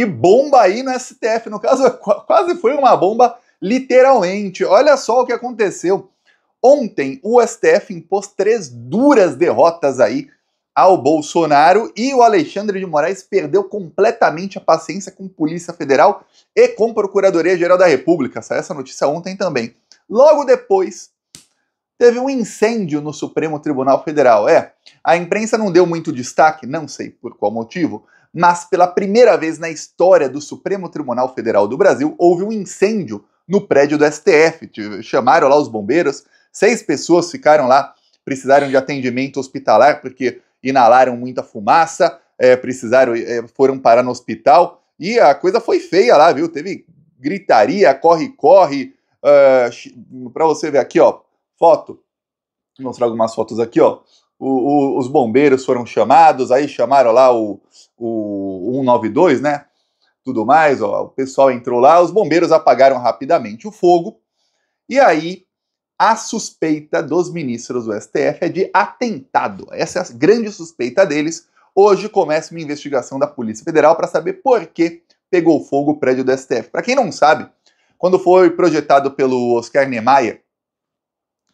E bomba aí no STF. No caso, quase foi uma bomba, literalmente. Olha só o que aconteceu. Ontem, o STF impôs três duras derrotas aí ao Bolsonaro e o Alexandre de Moraes perdeu completamente a paciência com Polícia Federal e com Procuradoria Geral da República. Saiu essa notícia ontem também. Logo depois, teve um incêndio no Supremo Tribunal Federal. É, a imprensa não deu muito destaque, não sei por qual motivo, mas pela primeira vez na história do Supremo Tribunal Federal do Brasil houve um incêndio no prédio do STF. Chamaram lá os bombeiros, seis pessoas ficaram lá, precisaram de atendimento hospitalar porque inalaram muita fumaça, é, precisaram, é, foram parar no hospital e a coisa foi feia lá, viu? Teve gritaria, corre, corre. Uh, ah, para você ver aqui, ó, foto. Vou mostrar algumas fotos aqui, ó o, o, os bombeiros foram chamados, aí chamaram lá o, o 192, né? Tudo mais, ó, o pessoal entrou lá, os bombeiros apagaram rapidamente o fogo. E aí a suspeita dos ministros do STF é de atentado. Essa é a grande suspeita deles. Hoje começa uma investigação da Polícia Federal para saber por que pegou fogo o prédio do STF. Para quem não sabe, quando foi projetado pelo Oscar Niemeyer,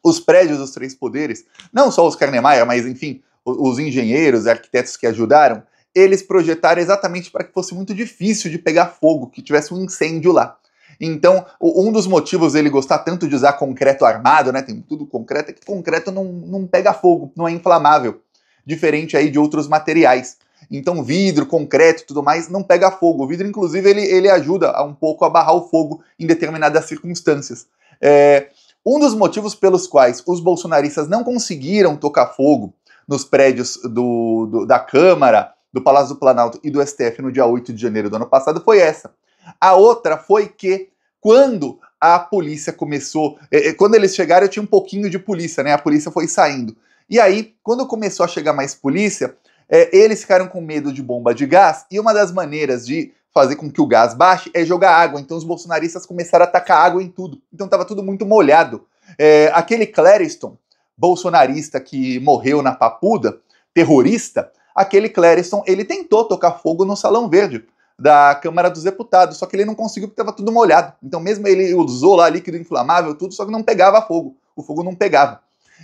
os prédios dos três poderes, não só os Carnemeyer, mas enfim, os engenheiros, arquitetos que ajudaram, eles projetaram exatamente para que fosse muito difícil de pegar fogo, que tivesse um incêndio lá. Então, um dos motivos dele gostar tanto de usar concreto armado, né? Tem tudo concreto, é que concreto não, não pega fogo, não é inflamável. Diferente aí de outros materiais. Então, vidro, concreto, tudo mais, não pega fogo. O vidro, inclusive, ele, ele ajuda um pouco a barrar o fogo em determinadas circunstâncias. É, um dos motivos pelos quais os bolsonaristas não conseguiram tocar fogo nos prédios do, do, da Câmara, do Palácio do Planalto e do STF no dia 8 de janeiro do ano passado foi essa. A outra foi que quando a polícia começou, é, é, quando eles chegaram, tinha um pouquinho de polícia, né? A polícia foi saindo. E aí, quando começou a chegar mais polícia, é, eles ficaram com medo de bomba de gás e uma das maneiras de fazer com que o gás baixe é jogar água. Então os bolsonaristas começaram a atacar água em tudo. Então estava tudo muito molhado. É, aquele Clériston, bolsonarista que morreu na Papuda, terrorista, aquele Clériston, ele tentou tocar fogo no Salão Verde da Câmara dos Deputados, só que ele não conseguiu porque estava tudo molhado. Então mesmo ele usou lá líquido inflamável, tudo, só que não pegava fogo. O fogo não pegava.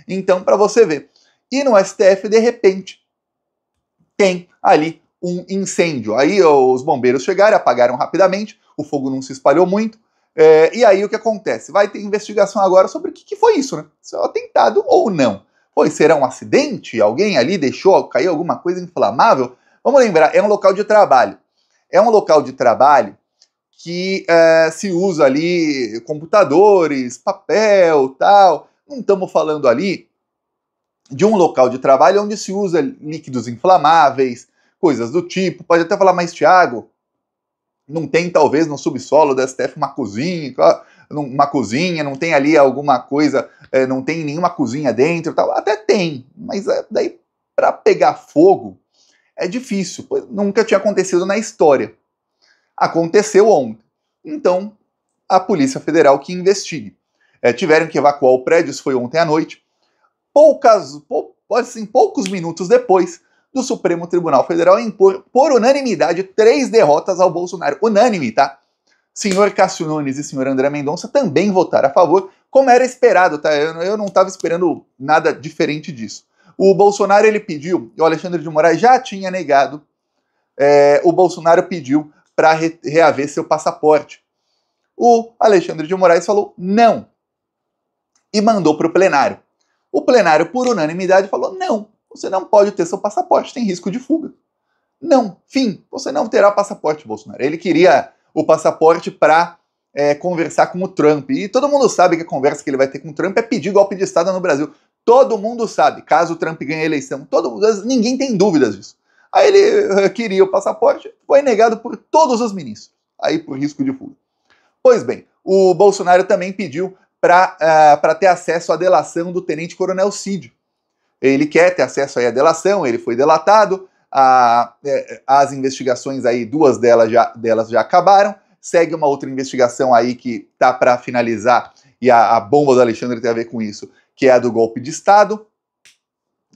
Então, para você ver. E no STF, de repente, tem ali um incêndio. Aí os bombeiros chegaram, apagaram rapidamente, o fogo não se espalhou muito. É, e aí o que acontece? Vai ter investigação agora sobre o que, que foi isso, né? Se é um atentado ou não. Pois será um acidente? Alguém ali deixou cair alguma coisa inflamável? Vamos lembrar, é um local de trabalho. É um local de trabalho que é, se usa ali computadores, papel, tal. Não estamos falando ali de um local de trabalho onde se usa líquidos inflamáveis, coisas do tipo. Pode até falar, mas Tiago, não tem talvez no subsolo da STF uma cozinha, ah, uma cozinha, não tem ali alguma coisa, eh, não tem nenhuma cozinha dentro tal. Até tem, mas eh, daí para pegar fogo é difícil, pois nunca tinha acontecido na história. Aconteceu ontem. Então, a Polícia Federal que investigue. É, tiveram que evacuar o prédio, isso foi ontem à noite. Poucas, pou, assim, poucos minutos depois, do Supremo Tribunal Federal impor, por unanimidade, três derrotas ao Bolsonaro. Unânime, tá? Senhor Cássio Nunes e senhor André Mendonça também votaram a favor, como era esperado, tá? Eu, eu não estava esperando nada diferente disso. O Bolsonaro ele pediu, e o Alexandre de Moraes já tinha negado, é, o Bolsonaro pediu para re, reaver seu passaporte. O Alexandre de Moraes falou não e mandou para o plenário. O plenário, por unanimidade, falou não, você não pode ter seu passaporte, tem risco de fuga. Não, fim, você não terá passaporte, Bolsonaro. Ele queria o passaporte para é, conversar com o Trump. E todo mundo sabe que a conversa que ele vai ter com o Trump é pedir golpe de Estado no Brasil. Todo mundo sabe, caso o Trump ganhe a eleição. Todo mundo, ninguém tem dúvidas disso. Aí ele eh, queria o passaporte, foi negado por todos os ministros, aí por risco de fuga. Pois bem, o Bolsonaro também pediu para uh, eh, ter acesso à delação do tenente-coronel Cid, ele quer ter acesso à delação, ele foi delatado, a, é, é, as investigações aí, duas delas já, delas já acabaram, segue uma outra investigação aí que tá para finalizar, e a, a, bomba do Alexandre tem a ver com isso, que é a do golpe de Estado,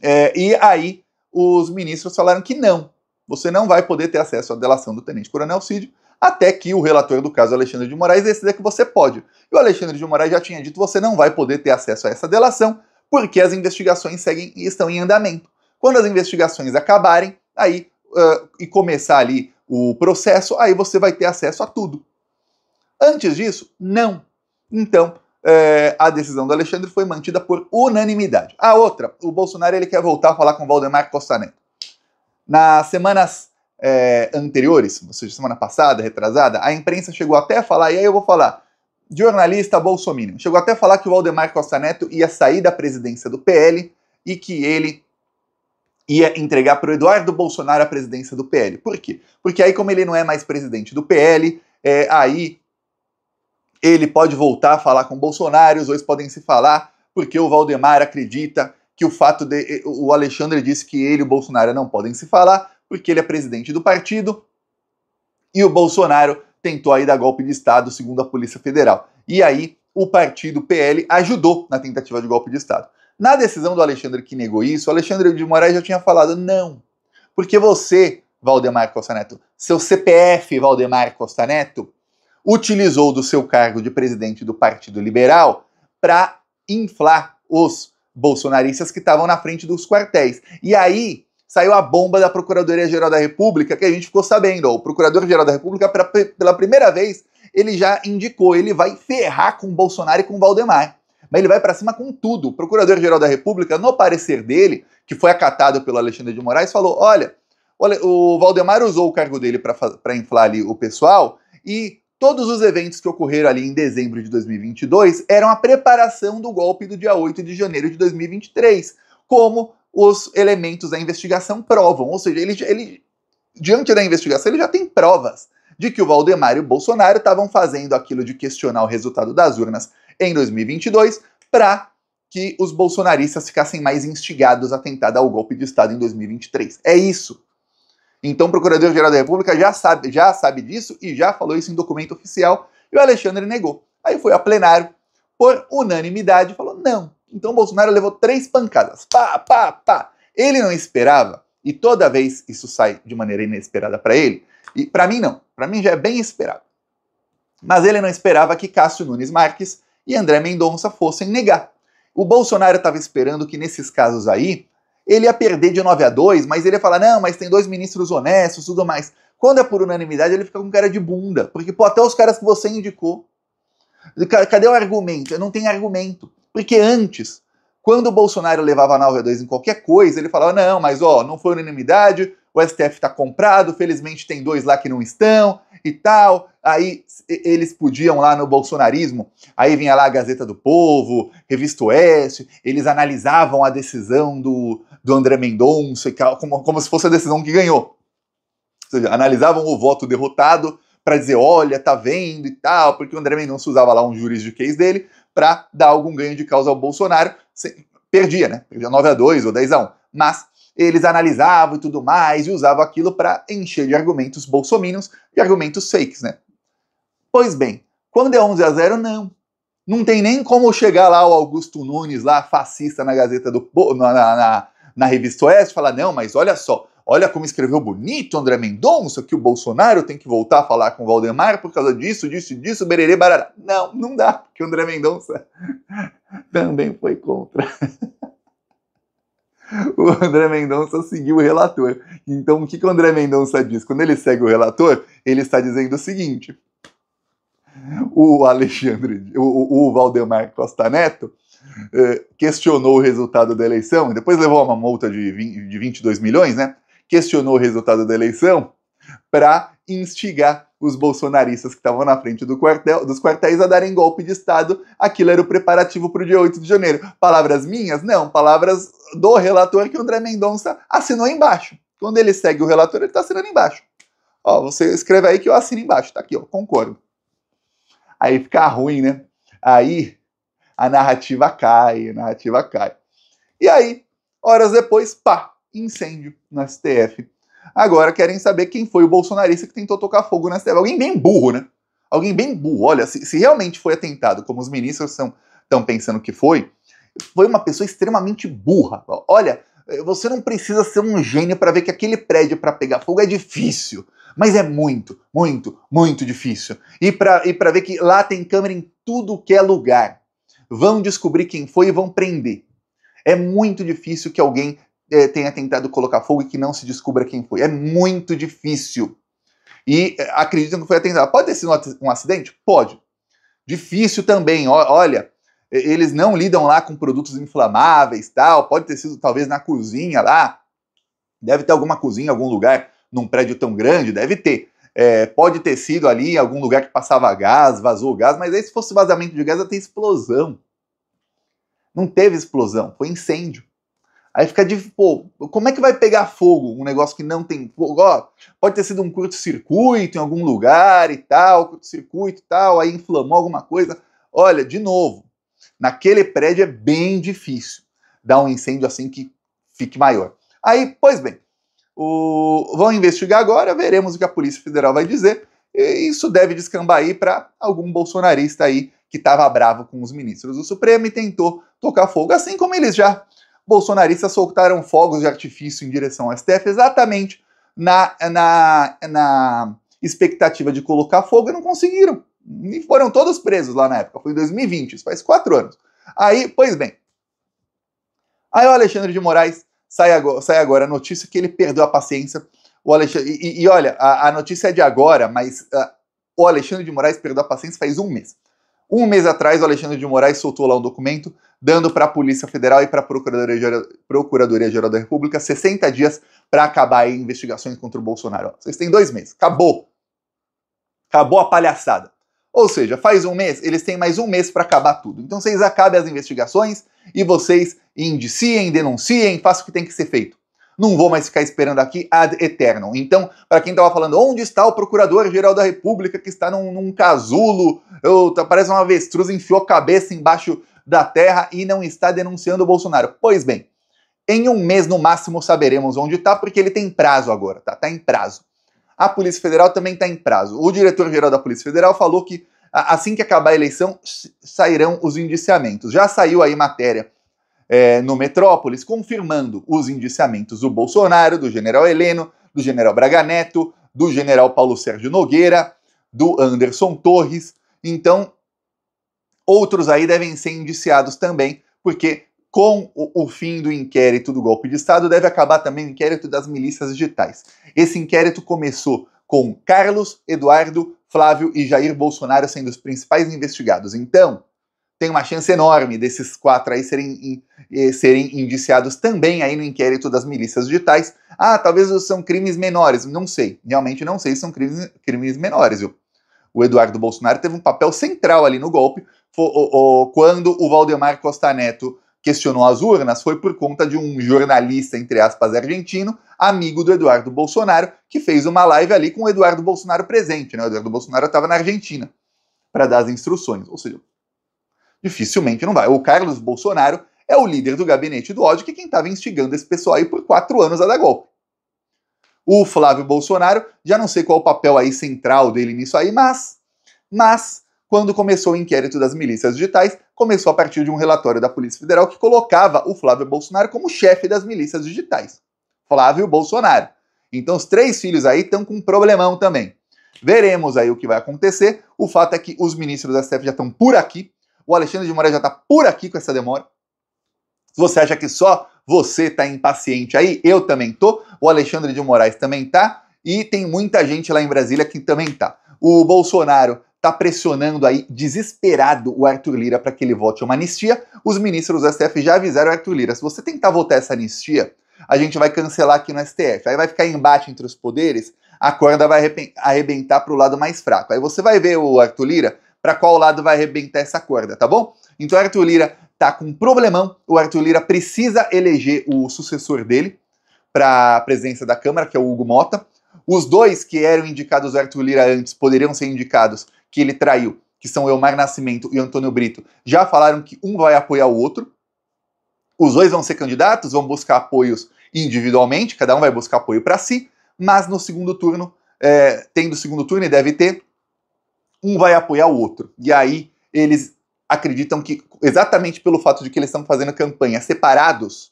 é, e aí os ministros falaram que não, você não vai poder ter acesso à delação do tenente-coronel Cid, até que o relator do caso, Alexandre de Moraes, decida que você pode. E o Alexandre de Moraes já tinha dito, você não vai poder ter acesso a essa delação, porque as investigações seguem e estão em andamento. Quando as investigações acabarem, aí uh, e começar ali o processo, aí você vai ter acesso a tudo. Antes disso, não. Então, é, a decisão do Alexandre foi mantida por unanimidade. A outra, o Bolsonaro ele quer voltar a falar com Valdemar Costa Neto. Nas semanas é, anteriores, ou seja, semana passada, retrasada, a imprensa chegou até a falar, e aí eu vou falar, jornalista Bolsonaro. Chegou até a falar que o Aldemar Costa Neto ia sair da presidência do PL e que ele ia entregar para o Eduardo Bolsonaro a presidência do PL. Por quê? Porque aí, como ele não é mais presidente do PL, é, aí ele pode voltar a falar com Bolsonaro, os dois podem se falar, porque o Valdemar acredita que o fato de. Eh, o Alexandre disse que ele e o Bolsonaro não podem se falar, porque ele é presidente do partido e o Bolsonaro tentou aí dar golpe de Estado, segundo a Polícia Federal. E aí o partido PL ajudou na tentativa de golpe de Estado. Na decisão do Alexandre que negou isso, o Alexandre de Moraes já tinha falado não. Porque você, Valdemar Costa Neto, seu CPF, Valdemar Costa Neto, utilizou do seu cargo de presidente do Partido Liberal para inflar os bolsonaristas que estavam na frente dos quartéis. E aí saiu a bomba da Procuradoria-Geral da República, que a gente ficou sabendo. o Procurador-Geral da República, pra, pela primeira vez, ele já indicou, ele vai ferrar com Bolsonaro e com Valdemar. Mas ele vai para cima com tudo. O Procurador-Geral da República, no parecer dele, que foi acatado pelo Alexandre de Moraes, falou: olha, olha o Valdemar usou o cargo dele para inflar ali o pessoal e todos os eventos que ocorreram ali em dezembro de 2022 eram a preparação do golpe do dia 8 de janeiro de 2023, como os elementos da investigação provam. Ou seja, ele, ele diante da investigação, ele já tem provas de que o Valdemar e o Bolsonaro estavam fazendo aquilo de questionar o resultado das urnas em 2022 para que os bolsonaristas ficassem mais instigados a tentar dar o golpe de Estado em 2023. É isso. Então o Procurador-Geral da República já sabe, já sabe disso e já falou isso em documento oficial e o Alexandre negou. Aí foi a plenário, por unanimidade, falou: não, então Bolsonaro levou três pancadas. Pá, pá, pá. Ele não esperava, e toda vez isso sai de maneira inesperada para ele. E para mim não, para mim já é bem esperado. Mas ele não esperava que Cássio Nunes Marques e André Mendonça fossem negar. O Bolsonaro estava esperando que nesses casos aí ele ia perder de 9 a 2, mas ele ia falar: "Não, mas tem dois ministros honestos, tudo mais". Quando é por unanimidade, ele fica com cara de bunda, porque pô, até os caras que você indicou. Cadê o argumento? Não tem argumento. Porque antes, quando o Bolsonaro levava a Nau 2 em qualquer coisa, ele falava: não, mas ó, não foi unanimidade, o STF está comprado, felizmente tem dois lá que não estão e tal. Aí eles podiam lá no bolsonarismo, aí vinha lá a Gazeta do Povo, Revista Oeste, eles analisavam a decisão do, do André Mendonça como, como se fosse a decisão que ganhou. Ou seja, analisavam o voto derrotado para dizer, olha, tá vendo e tal, porque o André Mendonça usava lá um jurisdicês dele para dar algum ganho de causa ao Bolsonaro. Perdia, né? Perdia 9 a 2 ou 10 a 1. Mas eles analisavam e tudo mais e usavam aquilo para encher de argumentos bolsominions, de argumentos fakes, né? Pois bem, quando é 11 a 0 não. Não tem nem como chegar lá o Augusto Nunes, lá fascista na Gazeta do na, na, na, na Revista Oeste, falar: não, mas olha só, Olha como escreveu bonito André Mendonça que o Bolsonaro tem que voltar a falar com o Valdemar por causa disso, disso, disso, bererê, barará. Não, não dá, porque o André Mendonça também foi contra. o André Mendonça seguiu o relator. Então, o que, que o André Mendonça diz? Quando ele segue o relator, ele está dizendo o seguinte: o Alexandre, o, o Valdemar Costa Neto, eh, questionou o resultado da eleição e depois levou uma multa de, 20, de 22 milhões, né? questionou o resultado da eleição para instigar os bolsonaristas que estavam na frente do quartel, dos quartéis a darem golpe de Estado. Aquilo era o preparativo para o dia 8 de janeiro. Palavras minhas? Não, palavras do relator que o André Mendonça assinou embaixo. Quando ele segue o relator, ele está assinando embaixo. Ó, você escreve aí que eu assino embaixo. Tá aqui, ó, concordo. Aí fica ruim, né? Aí a narrativa cai, a narrativa cai. E aí, horas depois, pá, incêndio na STF. Agora querem saber quem foi o bolsonarista que tentou tocar fogo na STF. Alguém bem burro, né? Alguém bem burro. Olha, se, se realmente foi atentado, como os ministros estão pensando que foi, foi uma pessoa extremamente burra. Olha, eh, você não precisa ser um gênio para ver que aquele prédio para pegar fogo é difícil. Mas é muito, muito, muito difícil. E para e ver que lá tem câmera em tudo que é lugar. Vão descobrir quem foi e vão prender. É muito difícil que alguém é, tenha tentado colocar fogo e que não se descubra quem foi. É muito difícil. E é, acreditam que foi atentado. Pode ter sido um acidente? Pode. Difícil também. Olha, eles não lidam lá com produtos inflamáveis, tal. Pode ter sido talvez na cozinha lá. Deve ter alguma cozinha em algum lugar, num prédio tão grande, deve ter. É, pode ter sido ali algum lugar que passava gás, vazou gás, mas aí se fosse vazamento de gás, ia ter explosão. Não teve explosão, foi incêndio. Aí fica de, pô, como é que vai pegar fogo um negócio que não tem fogo? Ó, pode ter sido um curto-circuito em algum lugar e tal, curto-circuito e tal, aí inflamou alguma coisa. Olha, de novo, naquele prédio é bem difícil dar um incêndio assim que fique maior. Aí, pois bem, o... vão investigar agora, veremos o que a Polícia Federal vai dizer. E isso deve descambar aí para algum bolsonarista aí que estava bravo com os ministros do Supremo e tentou tocar fogo, assim como eles já bolsonaristas soltaram fogos de artifício em direção ao STF exatamente na, na, na expectativa de colocar fogo e não conseguiram. E foram todos presos lá na época. Foi em 2020, isso faz quatro anos. Aí, pois bem. Aí o Alexandre de Moraes sai agora, sai agora a notícia que ele perdeu a paciência. O Alexandre, e, e olha, a, a, notícia é de agora, mas uh, o Alexandre de Moraes perdeu a paciência faz um mês. Um mês atrás, o Alexandre de Moraes soltou lá um documento dando para a Polícia Federal e para a Procuradoria, Geral da República 60 dias para acabar aí investigações contra o Bolsonaro. Ó, vocês têm dois meses. Acabou. Acabou a palhaçada. Ou seja, faz um mês, eles têm mais um mês para acabar tudo. Então vocês acabem as investigações e vocês indiciem, denunciem, façam o que tem que ser feito não vou mais ficar esperando aqui ad eternum. Então, para quem estava falando, onde está o Procurador-Geral da República que está num, num casulo, eu, parece uma avestruz, enfiou a cabeça embaixo da terra e não está denunciando o Bolsonaro? Pois bem, em um mês no máximo saberemos onde está, porque ele tem prazo agora, tá? Tá em prazo. A Polícia Federal também está em prazo. O diretor-geral da Polícia Federal falou que assim que acabar a eleição sairão os indiciamentos. Já saiu aí matéria é, no Metrópolis, confirmando os indiciamentos do Bolsonaro, do general Heleno, do general Braga Neto, do general Paulo Sérgio Nogueira, do Anderson Torres. Então, outros aí devem ser indiciados também, porque com o, o fim do inquérito do golpe de Estado deve acabar também o inquérito das milícias digitais. Esse inquérito começou com Carlos, Eduardo, Flávio e Jair Bolsonaro sendo os principais investigados. Então, tem uma chance enorme desses quatro aí serem, in, eh, serem indiciados também aí no inquérito das milícias digitais. Ah, talvez são crimes menores. Não sei, realmente não sei se são crimes, crimes menores, viu? O Eduardo Bolsonaro teve um papel central ali no golpe, foi, o, o, quando o Valdemar Costa Neto questionou as urnas, foi por conta de um jornalista, entre aspas, argentino, amigo do Eduardo Bolsonaro, que fez uma live ali com o Eduardo Bolsonaro presente. Né? O Eduardo Bolsonaro estava na Argentina para dar as instruções. Ou seja, Dificilmente não vai. O Carlos Bolsonaro é o líder do gabinete do ódio, que é quem estava tá instigando esse pessoal aí por quatro anos a dar golpe. O Flávio Bolsonaro, já não sei qual o papel aí central dele nisso aí, mas, mas, quando começou o inquérito das milícias digitais, começou a partir de um relatório da Polícia Federal que colocava o Flávio Bolsonaro como chefe das milícias digitais. Flávio Bolsonaro. Então os três filhos aí estão com um problemão também. Veremos aí o que vai acontecer. O fato é que os ministros da STF já estão por aqui. O Alexandre de Moraes já está por aqui com essa demora. Se você acha que só você está impaciente aí, eu também tô. O Alexandre de Moraes também tá. E tem muita gente lá em Brasília que também tá. O Bolsonaro está pressionando aí, desesperado, o Arthur Lira para que ele vote uma anistia. Os ministros do STF já avisaram o Arthur Lira: se você tentar votar essa anistia, a gente vai cancelar aqui no STF. Aí vai ficar embate entre os poderes, a corda vai arrebentar para o lado mais fraco. Aí você vai ver o Arthur Lira para qual lado vai arrebentar essa corda, tá bom? Então Arthur Lira tá com um problemão, o Arthur Lira precisa eleger o sucessor dele para a presença da Câmara, que é o Hugo Mota. Os dois que eram indicados Arthur Lira antes poderiam ser indicados que ele traiu, que são Elmar Nascimento e Antônio Brito, já falaram que um vai apoiar o outro. Os dois vão ser candidatos, vão buscar apoios individualmente, cada um vai buscar apoio para si, mas no segundo turno, é, tendo o segundo turno e deve ter, um vai apoiar o outro. E aí eles acreditam que, exatamente pelo fato de que eles estão fazendo campanha separados,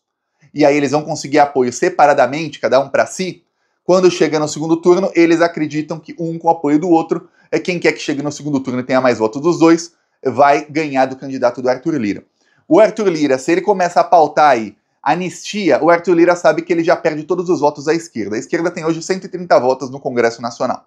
e aí eles vão conseguir apoio separadamente, cada um para si. Quando chega no segundo turno, eles acreditam que um com o apoio do outro é quem quer que chegue no segundo turno e tenha mais votos dos dois, vai ganhar do candidato do Arthur Lira. O Arthur Lira, se ele começa a pautar aí anistia, o Arthur Lira sabe que ele já perde todos os votos à esquerda. A esquerda tem hoje 130 votos no Congresso Nacional.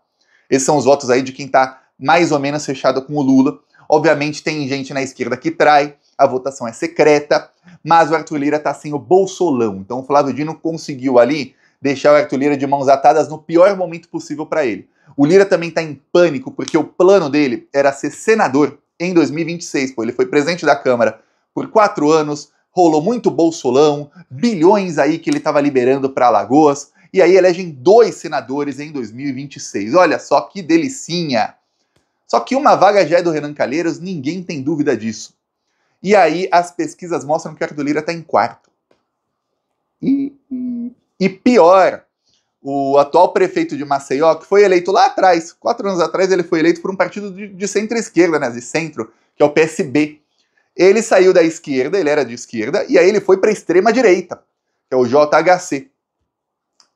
Esses são os votos aí de quem está mais ou menos fechada com o Lula. Obviamente tem gente na esquerda que trai, a votação é secreta, mas o Arthur Lira está sem o bolsolão. Então o Flávio Dino conseguiu ali deixar o Arthur Lira de mãos atadas no pior momento possível para ele. O Lira também está em pânico porque o plano dele era ser senador em 2026. Pô, ele foi presidente da Câmara por quatro anos, rolou muito bolsolão, bilhões aí que ele estava liberando para Alagoas, e aí elegem dois senadores em 2026. Olha só que delicinha! Só que uma vaga já é do Renan Calheiros, ninguém tem dúvida disso. E aí as pesquisas mostram que o Arthur Lira está em quarto. E, e pior, o atual prefeito de Maceió, que foi eleito lá atrás, quatro anos atrás, ele foi eleito por um partido de, de centro-esquerda, né, de centro, que é o PSB. Ele saiu da esquerda, ele era de esquerda, e aí ele foi para a extrema-direita, que é o JHC.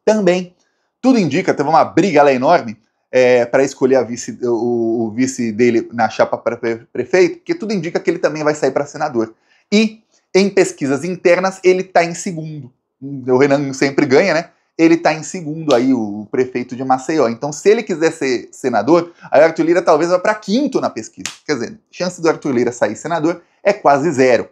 Também, tudo indica, teve uma briga lá enorme, é, para escolher vice, o, o, vice dele na chapa para prefeito, porque tudo indica que ele também vai sair para senador. E em pesquisas internas ele está em segundo. O Renan sempre ganha, né? Ele está em segundo aí, o prefeito de Maceió. Então, se ele quiser ser senador, aí o Arthur Lira talvez vá para quinto na pesquisa. Quer dizer, a chance do Arthur Lira sair senador é quase zero.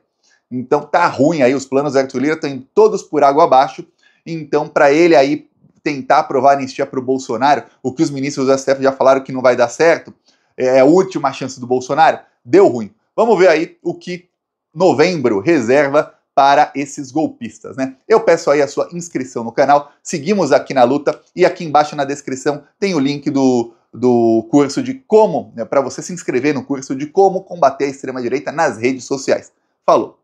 Então tá ruim aí, os planos do Arthur Lira estão todos por água abaixo. Então, para ele aí tentar aprovar a anistia para o Bolsonaro, o que os ministros do STF já falaram que não vai dar certo, é, é a última chance do Bolsonaro, deu ruim. Vamos ver aí o que novembro reserva para esses golpistas, né? Eu peço aí a sua inscrição no canal, seguimos aqui na luta e aqui embaixo na descrição tem o link do, do curso de como, né, para você se inscrever no curso de como combater a extrema-direita nas redes sociais. Falou!